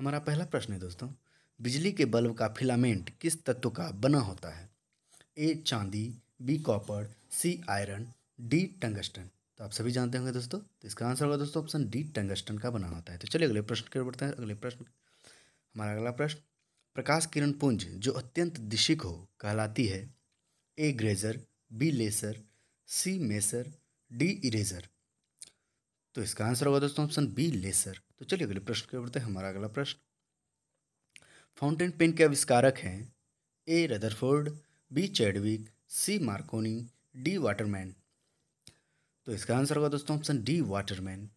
हमारा पहला प्रश्न है दोस्तों बिजली के बल्ब का फिलामेंट किस तत्व का बना होता है ए चांदी B copper C iron D tungsten तो आप सभी जानते होंगे दोस्तों तो इसका आंसर होगा दोस्तों ऑप्शन डी टंगस्टन का बना होता है तो चलिए अगले प्रश्न की ओर बढ़ते हैं अगले प्रश्न हमारा अगला प्रश्न प्रकाश किरण पुंज जो अत्यंत दिशिक हो कहलाती है A graser B laser C maser D eraser तो इसका आंसर होगा दोस्तों ऑप्शन बी लेसर तो चलिए अगले प्रश्न के बढ़ते हैं हमारा अगला प्रश्न फाउंटेन पेन के आविष्कारक हैं A Rutherford B Chadwick C Marconi D Waterman तो इसका आंसर होगा दोस्तों ऑप्शन डी वाटरमैन